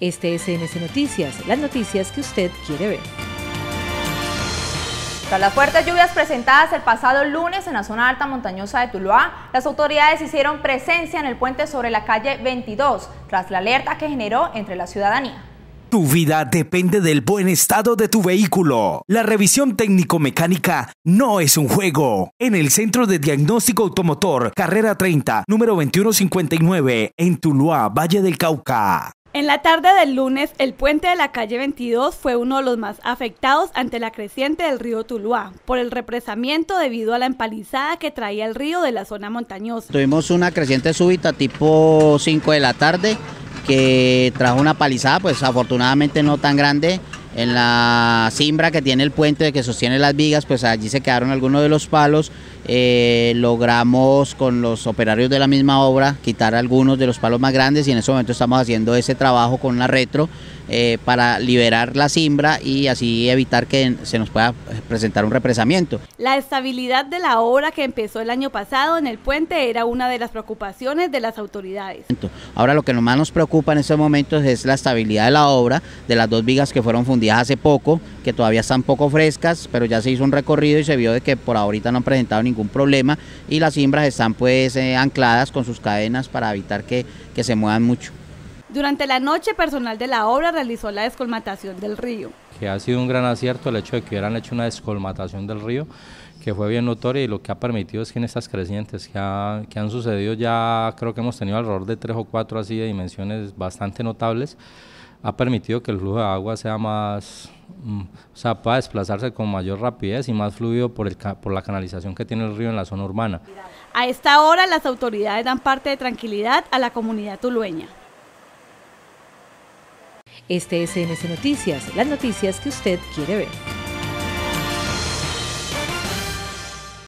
Este es CNC Noticias, las noticias que usted quiere ver. Tras las fuertes lluvias presentadas el pasado lunes en la zona alta montañosa de Tuluá, las autoridades hicieron presencia en el puente sobre la calle 22, tras la alerta que generó entre la ciudadanía. Tu vida depende del buen estado de tu vehículo. La revisión técnico-mecánica no es un juego. En el Centro de Diagnóstico Automotor, carrera 30, número 2159, en Tuluá, Valle del Cauca. En la tarde del lunes, el puente de la calle 22 fue uno de los más afectados ante la creciente del río Tuluá por el represamiento debido a la empalizada que traía el río de la zona montañosa. Tuvimos una creciente súbita tipo 5 de la tarde que trajo una palizada, pues afortunadamente no tan grande, en la simbra que tiene el puente que sostiene las vigas, pues allí se quedaron algunos de los palos. Eh, logramos con los operarios de la misma obra quitar algunos de los palos más grandes y en ese momento estamos haciendo ese trabajo con la retro eh, para liberar la simbra y así evitar que se nos pueda presentar un represamiento. La estabilidad de la obra que empezó el año pasado en el puente era una de las preocupaciones de las autoridades. Ahora lo que más nos preocupa en estos momentos es la estabilidad de la obra de las dos vigas que fueron fundidas hace poco, que todavía están poco frescas, pero ya se hizo un recorrido y se vio de que por ahorita no han presentado ningún problema y las cimbras están pues eh, ancladas con sus cadenas para evitar que, se muevan mucho. Durante la noche, personal de la obra realizó la descolmatación del río. Que ha sido un gran acierto el hecho de que hubieran hecho una descolmatación del río, que fue bien notoria y lo que ha permitido es que en estas crecientes que han sucedido ya creo que hemos tenido alrededor de tres o cuatro así de dimensiones bastante notables, ha permitido que el flujo de agua sea más, mm, o sea, pueda desplazarse con mayor rapidez y más fluido por, el, por la canalización que tiene el río en la zona urbana. A esta hora las autoridades dan parte de tranquilidad a la comunidad tulueña. Este es MS Noticias, las noticias que usted quiere ver.